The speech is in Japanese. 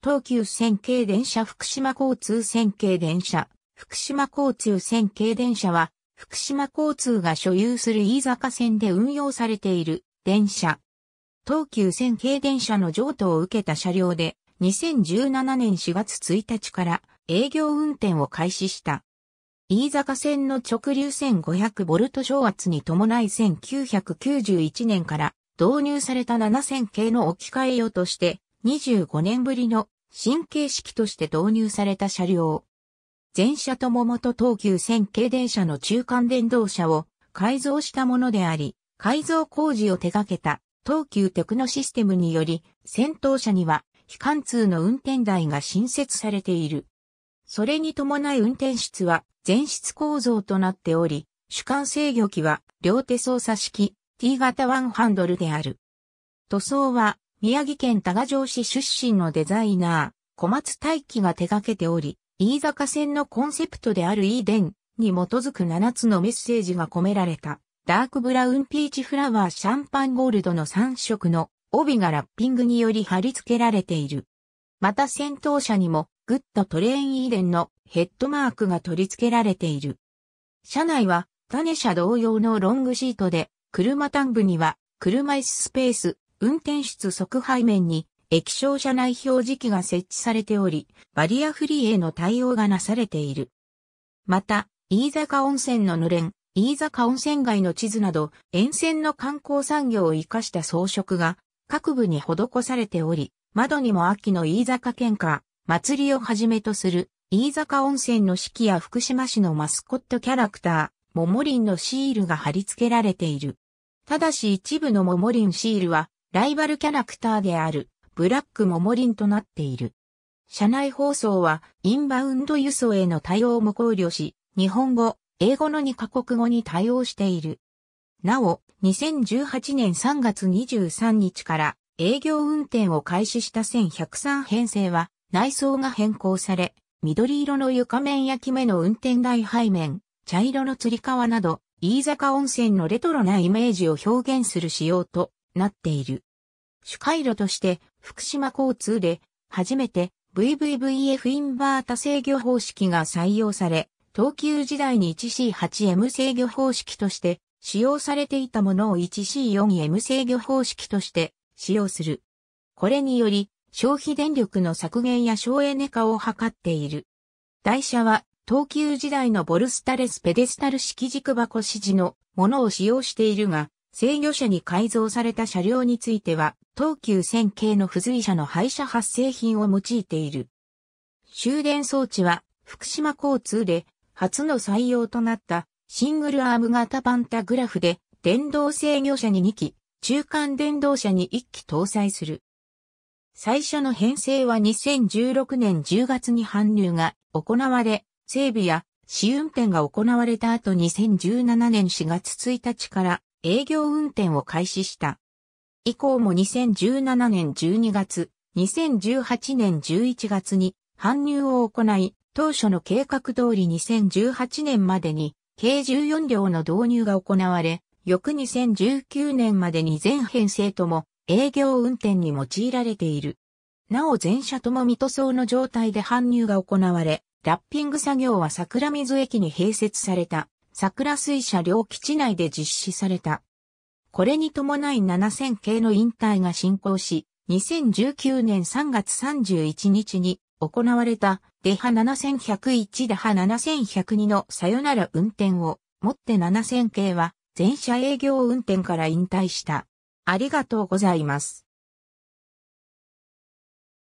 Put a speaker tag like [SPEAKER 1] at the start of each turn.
[SPEAKER 1] 東急線系電車福島交通線系電車、福島交通線系電車は、福島交通が所有する飯坂線で運用されている電車。東急線系電車の譲渡を受けた車両で、2017年4月1日から営業運転を開始した。飯坂線の直流1 5 0 0ト昇圧に伴い1991年から導入された7000系の置き換え用として25年ぶりの新形式として導入された車両。全車とも元東急線系電車の中間電動車を改造したものであり、改造工事を手掛けた東急テクノシステムにより、先頭車には非貫通の運転台が新設されている。それに伴い運転室は全室構造となっており、主管制御機は両手操作式 T 型ワンハンドルである。塗装は宮城県多賀城市出身のデザイナー、小松大輝が手掛けており、飯坂線のコンセプトであるイーデンに基づく7つのメッセージが込められた、ダークブラウンピーチフラワーシャンパンゴールドの3色の帯がラッピングにより貼り付けられている。また先頭車にも、グッドトレインイーデンのヘッドマークが取り付けられている。車内は、種車同様のロングシートで、車端部には、車椅子スペース、運転室側背面に液晶車内表示器が設置されており、バリアフリーへの対応がなされている。また、飯坂温泉ののれん、飯坂温泉街の地図など、沿線の観光産業を活かした装飾が各部に施されており、窓にも秋の飯坂喧嘩、祭りをはじめとする、飯坂温泉の四季や福島市のマスコットキャラクター、桃林のシールが貼り付けられている。ただし一部の桃林シールは、ライバルキャラクターであるブラックモモリンとなっている。社内放送はインバウンド輸送への対応も考慮し、日本語、英語の2カ国語に対応している。なお、2018年3月23日から営業運転を開始した1103編成は内装が変更され、緑色の床面焼き目の運転台背面、茶色の吊り革など、飯坂温泉のレトロなイメージを表現する仕様となっている。主回路として福島交通で初めて VVVF インバータ制御方式が採用され、東急時代に 1C8M 制御方式として使用されていたものを 1C4M 制御方式として使用する。これにより消費電力の削減や省エネ化を図っている。台車は東急時代のボルスタレスペデスタル式軸箱指示のものを使用しているが、制御車に改造された車両については、東急線系の付随車の廃車発生品を用いている。終電装置は、福島交通で初の採用となったシングルアーム型パンタグラフで、電動制御車に2機、中間電動車に1機搭載する。最初の編成は2016年10月に搬入が行われ、整備や試運転が行われた後2017年4月1日から営業運転を開始した。以降も2017年12月、2018年11月に搬入を行い、当初の計画通り2018年までに計14両の導入が行われ、翌2019年までに全編成とも営業運転に用いられている。なお全車とも未塗装の状態で搬入が行われ、ラッピング作業は桜水駅に併設された桜水車両基地内で実施された。これに伴い7000系の引退が進行し、2019年3月31日に行われたデハ7101デハ7102のさよなら運転をもって7000系は全車営業運転から引退した。ありがとうございます。